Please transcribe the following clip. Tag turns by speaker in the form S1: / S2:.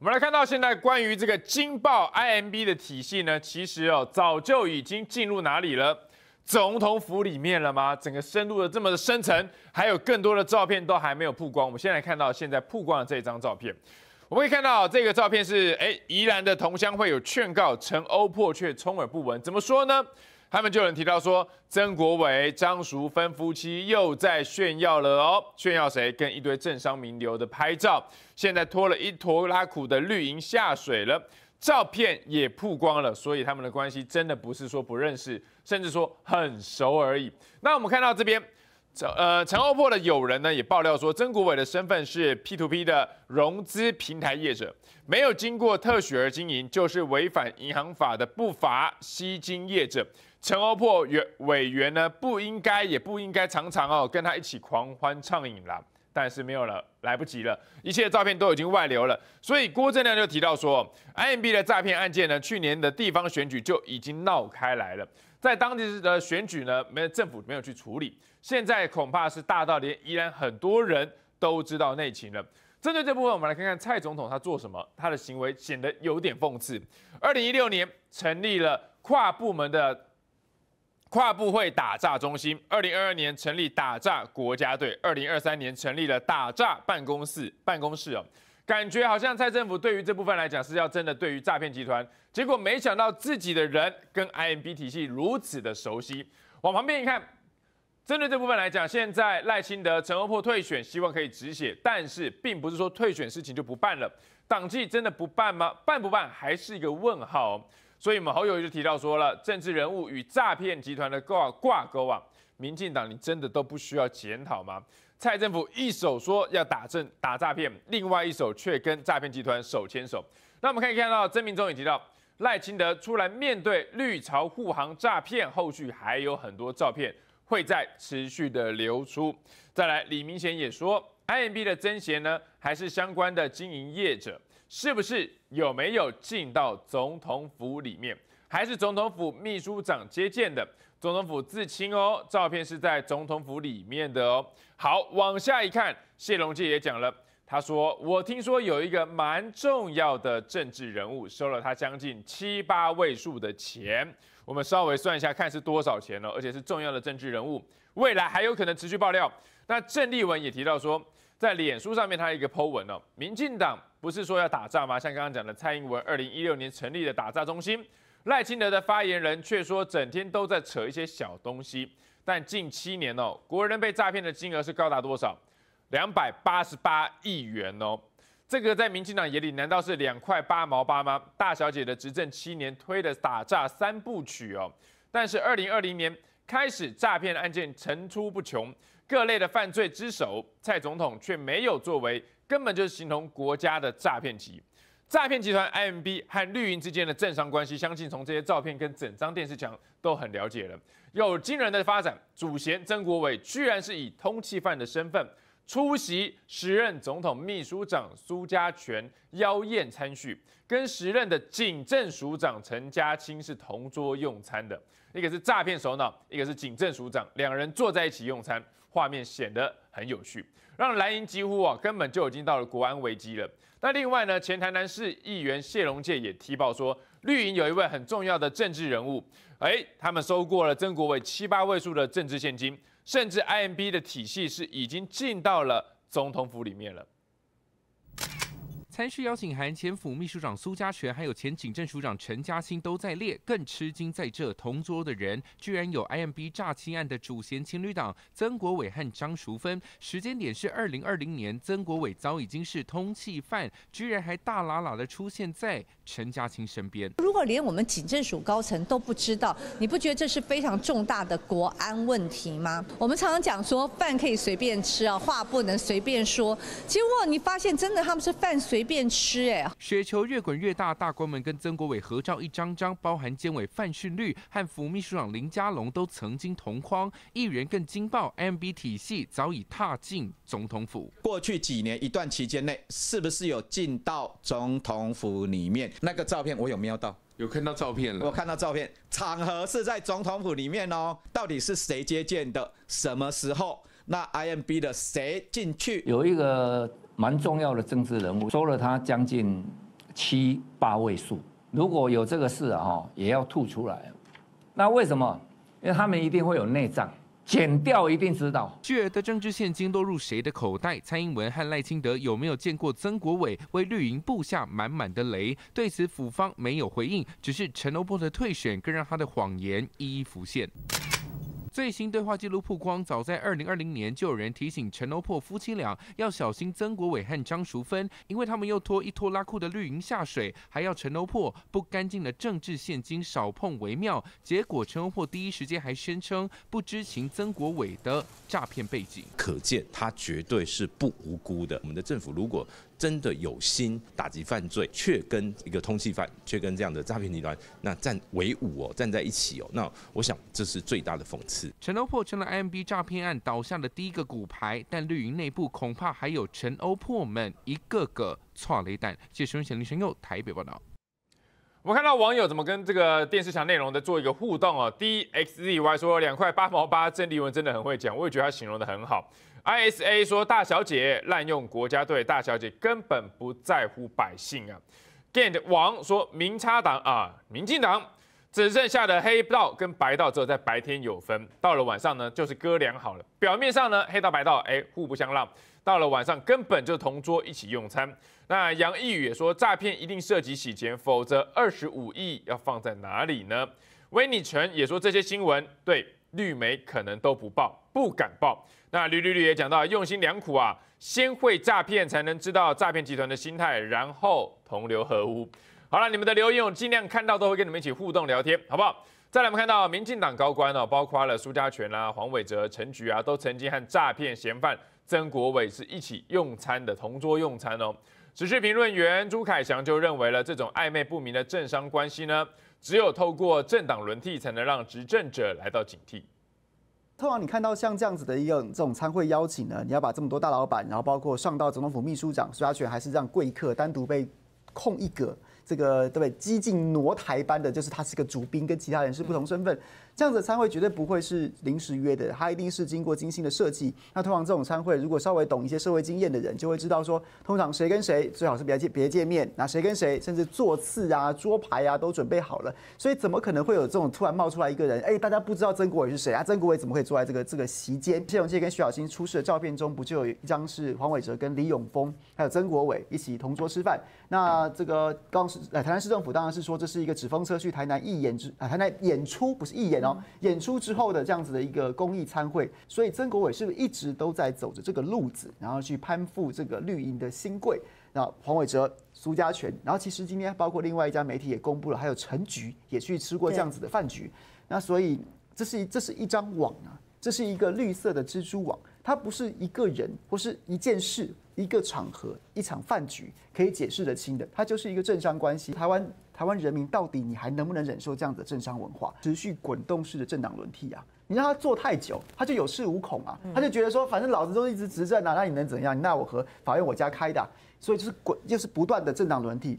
S1: 我们来看到现在关于这个金报 IMB 的体系呢，其实哦早就已经进入哪里了？总统府里面了吗？整个深入的这么的深层，还有更多的照片都还没有曝光。我们先来看到现在曝光的这张照片，我们可以看到这个照片是哎宜兰的同乡会有劝告，陈欧破却充耳不闻，怎么说呢？他们就能提到说，曾国伟、张淑芬夫妻又在炫耀了哦，炫耀谁？跟一堆政商名流的拍照，现在拖了一坨拉苦的绿营下水了，照片也曝光了，所以他们的关系真的不是说不认识，甚至说很熟而已。那我们看到这边。呃，陈欧破的友人呢也爆料说，曾国伟的身份是 P to P 的融资平台业者，没有经过特许而经营，就是违反银行法的不法吸金业者。陈欧破员委员呢不应该也不应该常常哦跟他一起狂欢畅饮啦。但是没有了，来不及了，一切照片都已经外流了。所以郭正亮就提到说，I M B 的诈骗案件呢，去年的地方选举就已经闹开来了，在当地的选举呢，没政府没有去处理，现在恐怕是大到连依然很多人都知道内情了。针对这部分，我们来看看蔡总统他做什么，他的行为显得有点讽刺。二零一六年成立了跨部门的。跨部会打诈中心，二零二二年成立打诈国家队，二零二三年成立了打诈办公室。办公室哦，感觉好像蔡政府对于这部分来讲是要真的对于诈骗集团，结果没想到自己的人跟 IMB 体系如此的熟悉。往旁边看，针对这部分来讲，现在赖清德、陈欧珀退选，希望可以止血，但是并不是说退选事情就不办了，党纪真的不办吗？办不办还是一个问号。所以我们好友就提到说了，政治人物与诈骗集团的挂挂钩啊，民进党你真的都不需要检讨吗？蔡政府一手说要打政打诈骗，另外一手却跟诈骗集团手牵手。那我们可以看到曾明忠也提到，赖清德出来面对绿潮护航诈骗，后续还有很多照片会在持续的流出。再来，李明贤也说，I M B 的曾贤呢，还是相关的经营业者。是不是有没有进到总统府里面，还是总统府秘书长接见的？总统府自清哦，照片是在总统府里面的哦。好，往下一看，谢龙介也讲了，他说：“我听说有一个蛮重要的政治人物收了他将近七八位数的钱，我们稍微算一下看是多少钱了，而且是重要的政治人物，未来还有可能持续爆料。”那郑丽文也提到说。在脸书上面，他一个 Po 文哦，民进党不是说要打仗吗？像刚刚讲的蔡英文二零一六年成立的打仗中心，赖清德的发言人却说整天都在扯一些小东西。但近七年哦，国人被诈骗的金额是高达多少？两百八十八亿元哦，这个在民进党眼里难道是两块八毛八吗？大小姐的执政七年推的打诈三部曲哦，但是二零二零年开始诈骗案件层出不穷。各类的犯罪之首蔡总统却没有作为，根本就是形同国家的诈骗集诈骗集团 IMB 和绿营之间的政商关系，相信从这些照片跟整张电视墙都很了解了。有惊人的发展，主嫌曾国伟居然是以通缉犯的身份。出席时任总统秘书长苏家全邀宴参叙，跟时任的警政署长陈家清是同桌用餐的，一个是诈骗首脑，一个是警政署长，两人坐在一起用餐，画面显得很有趣，让蓝营几乎啊根本就已经到了国安危机了。那另外呢，前台南市议员谢龙介也提报说，绿营有一位很重要的政治人物，哎，他们收过了曾国伟七八位数的政治现金。甚至 i m b 的体系是已经进到了总统府里面了。
S2: 参事邀请函，前府秘书长苏家全，还有前警政署长陈嘉欣都在列。更吃惊，在这同桌的人，居然有 IMB 诈欺案的主嫌情侣党曾国伟和张淑芬。时间点是二零二零年，曾国伟早已经是通缉犯，居然还大喇喇的出现在陈嘉欣身边。
S3: 如果连我们警政署高层都不知道，你不觉得这是非常重大的国安问题吗？我们常常讲说饭可以随便吃啊，话不能随便说。结果你发现真的他们是饭随，变吃
S2: 哎！雪球越滚越大，大官们跟曾国伟合照一张张，包含监委范巽律和副秘书长林佳龙都曾经同框。议员更惊爆，M B 体系早已踏进总统府。
S3: 过去几年一段期间内，是不是有进到总统府里面？那个照片我有瞄到，有看到照片了。我看到照片，场合是在总统府里面哦。到底是谁接见的？什么时候？那
S2: IMB 的谁进去？有一个蛮重要的政治人物收了他将近七八位数，如果有这个事哈，也要吐出来。那为什么？因为他们一定会有内脏，剪掉一定知道。巨额的政治现金都入谁的口袋？蔡英文和赖清德有没有见过曾国伟为绿营布下满满的雷？对此，府方没有回应，只是陈欧波的退选更让他的谎言一一浮现。最新对话记录曝光，早在二零二零年就有人提醒陈欧破夫妻俩要小心曾国伟和张淑芬，因为他们又拖一拖拉库的绿营下水，还要陈欧破不干净的政治现金少碰为妙。结果陈欧破第一时间还宣称不知情曾国伟的诈骗背景，可见他绝对是不无辜的。我们的政府如果真的有心打击犯罪，却跟一个通缉犯，却跟这样的诈骗集团那站为伍哦，站在一起哦，那我想这是最大的讽刺。陈欧破成了 MB 诈骗案倒下的第一个骨牌，但绿营内部恐怕还有陈欧破们一个个擦雷弹。谢谢新闻前佑台北报道。
S1: 我们看到网友怎么跟这个电视墙内容在做一个互动哦。D X Z Y 说两块八毛八，郑丽文真的很会讲，我也觉得他形容的很好。I S A 说大小姐滥用国家队，大小姐根本不在乎百姓啊。g a n d 王说民差党啊，民进党只剩下的黑道跟白道，只有在白天有分，到了晚上呢就是哥俩好了。表面上呢黑道白道哎互不相让，到了晚上根本就同桌一起用餐。那杨毅宇也说诈骗一定涉及洗钱，否则二十五亿要放在哪里呢？威尼陈也说这些新闻对。绿媒可能都不报，不敢报。那吕吕吕也讲到，用心良苦啊，先会诈骗，才能知道诈骗集团的心态，然后同流合污。好了，你们的留言我尽量看到都会跟你们一起互动聊天，好不好？再来我们看到民进党高官哦，包括了苏家权啦、黄伟哲、陈菊啊，都曾经和诈骗嫌犯曾国伟是一起用餐的同桌用餐哦。持续评论员朱凯翔就认为了，这种暧昧不明的政商关系呢？只有透过政党轮替，才能让执政者来到警惕。
S3: 通常你看到像这样子的一个这种参会邀请呢，你要把这么多大老板，然后包括上到总统府秘书长苏家权，还是让贵客单独被。空一格，这个对不对？激进挪台班的，就是他是个主宾，跟其他人是不同身份。这样子的餐会绝对不会是临时约的，他一定是经过精心的设计。那通常这种餐会，如果稍微懂一些社会经验的人，就会知道说，通常谁跟谁最好是别见别见面。那谁跟谁，甚至座次啊、桌牌啊都准备好了。所以怎么可能会有这种突然冒出来一个人？哎，大家不知道曾国伟是谁啊？曾国伟怎么会坐在这个这个席间？谢永健跟徐小新出示的照片中，不就有一张是黄伟哲跟李永峰还有曾国伟一起同桌吃饭？那啊，这个刚是呃，台南市政府当然是说这是一个纸风车去台南义演之啊，台南演出不是义演哦，演出之后的这样子的一个公益餐会，所以曾国伟是不是一直都在走着这个路子，然后去攀附这个绿营的新贵，那黄伟哲、苏家全，然后其实今天包括另外一家媒体也公布了，还有陈菊也去吃过这样子的饭局，那所以这是这是一张网啊，这是一个绿色的蜘蛛网，它不是一个人或是一件事。一个场合，一场饭局可以解释得清的，它就是一个政商关系。台湾台湾人民到底你还能不能忍受这样的政商文化？持续滚动式的政党轮替啊！你让他做太久，他就有恃无恐啊！他就觉得说，反正老子都一直执政啊，那你能怎样？那我和法院我家开打，所以就是滚，就是不断的政党轮替。